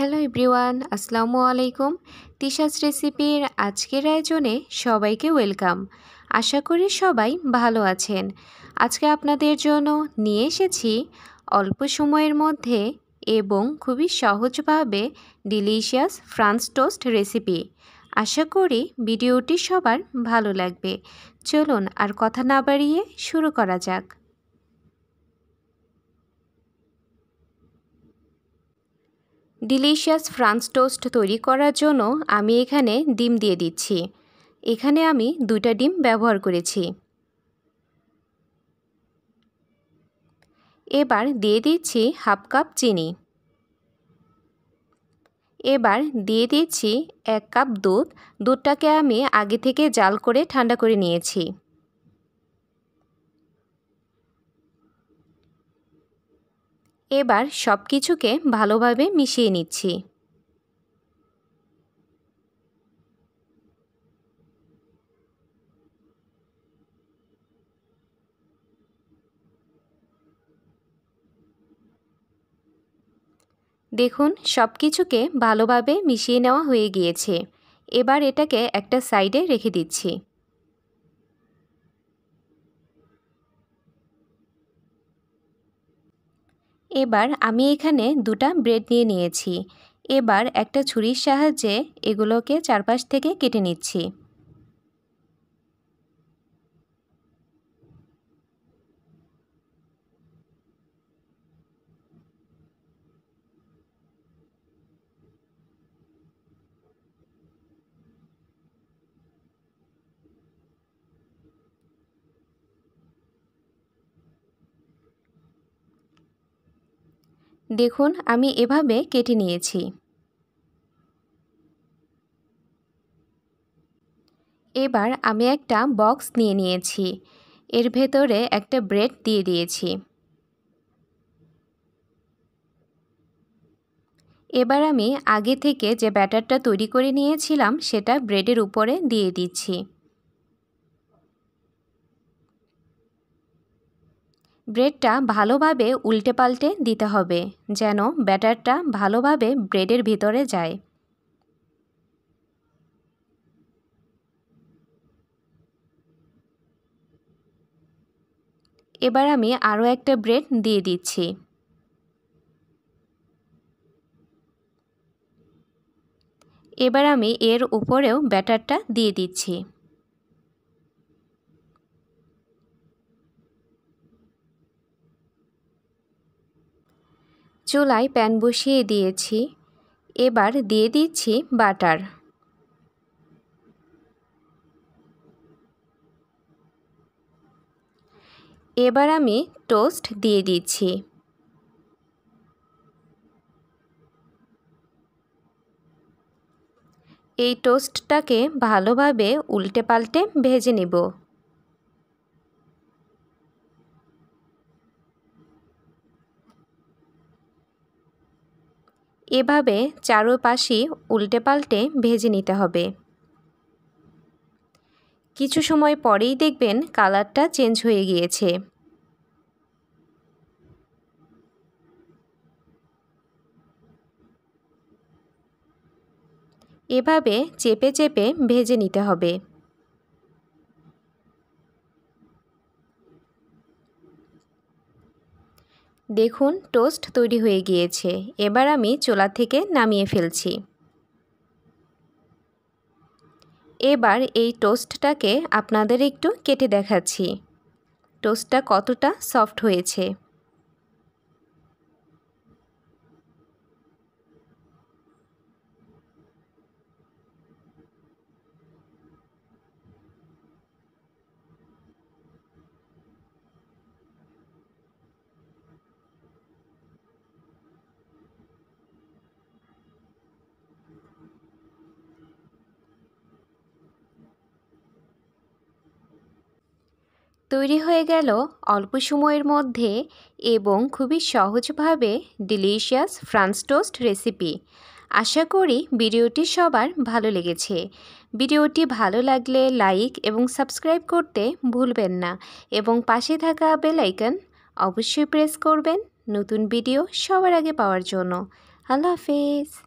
hello everyone আসসালামু আলাইকুম তিশাস রেসিপির আজকের আয়োজনে সবাইকে ওয়েলকাম আশা করি সবাই ভালো আছেন আজকে আপনাদের জন্য নিয়ে এসেছি অল্প সময়ের মধ্যে এবং খুবই সহজভাবে ডিলিশিয়াস ফ্রান্স টোস্ট রেসিপি আশা করি ভিডিওটি সবার ভালো লাগবে চলুন আর কথা না বাড়িয়ে শুরু করা যাক ডিলিশিয়াস ফ্রান্স টোস্ট তৈরি করার জন্য আমি এখানে ডিম দিয়ে দিচ্ছি এখানে আমি দুইটা ডিম ব্যবহার করেছি এবার দিয়ে দিচ্ছি হাফ কাপ চিনি এবার দিয়ে দিচ্ছি এক কাপ দুধ দুধটাকে আমি আগে থেকে জাল করে ঠান্ডা করে নিয়েছি এবার সব কিছুকে ভালোভাবে মিশিয়ে নিচ্ছি দেখুন সব কিছুকে ভালোভাবে মিশিয়ে নেওয়া হয়ে গিয়েছে এবার এটাকে একটা সাইডে রেখে দিচ্ছি এবার আমি এখানে দুটা ব্রেড নিয়ে নিয়েছি এবার একটা ছুরির সাহায্যে এগুলোকে চারপাশ থেকে কেটে নিচ্ছি দেখুন আমি এভাবে কেটে নিয়েছি এবার আমি একটা বক্স নিয়ে নিয়েছি এর ভেতরে একটা ব্রেড দিয়ে দিয়েছি এবার আমি আগে থেকে যে ব্যাটারটা তৈরি করে নিয়েছিলাম সেটা ব্রেডের উপরে দিয়ে দিচ্ছি ব্রেডটা ভালোভাবে উল্টে পাল্টে দিতে হবে যেন ব্যাটারটা ভালোভাবে ব্রেডের ভিতরে যায় এবার আমি আরও একটা ব্রেড দিয়ে দিচ্ছি এবার আমি এর উপরেও ব্যাটারটা দিয়ে দিচ্ছি চুলায় প্যান বসিয়ে দিয়েছি এবার দিয়ে দিচ্ছি বাটার এবার আমি টোস্ট দিয়ে দিচ্ছি এই টোস্টটাকে ভালোভাবে উল্টে পাল্টে ভেজে নেব এভাবে চারোপাশই উল্টে পাল্টে ভেজে নিতে হবে কিছু সময় পরেই দেখবেন কালারটা চেঞ্জ হয়ে গিয়েছে এভাবে চেপে চেপে ভেজে নিতে হবে দেখুন টোস্ট তৈরি হয়ে গিয়েছে এবার আমি চোলা থেকে নামিয়ে ফেলছি এবার এই টোস্টটাকে আপনাদের একটু কেটে দেখাচ্ছি টোস্টটা কতটা সফট হয়েছে তৈরি হয়ে গেল অল্প সময়ের মধ্যে এবং খুবই সহজভাবে ডিলিশিয়াস ফ্রান্স টোস্ট রেসিপি আশা করি ভিডিওটি সবার ভালো লেগেছে ভিডিওটি ভালো লাগলে লাইক এবং সাবস্ক্রাইব করতে ভুলবেন না এবং পাশে থাকা বেলাইকন অবশ্যই প্রেস করবেন নতুন ভিডিও সবার আগে পাওয়ার জন্য আল্লাহ হাফেজ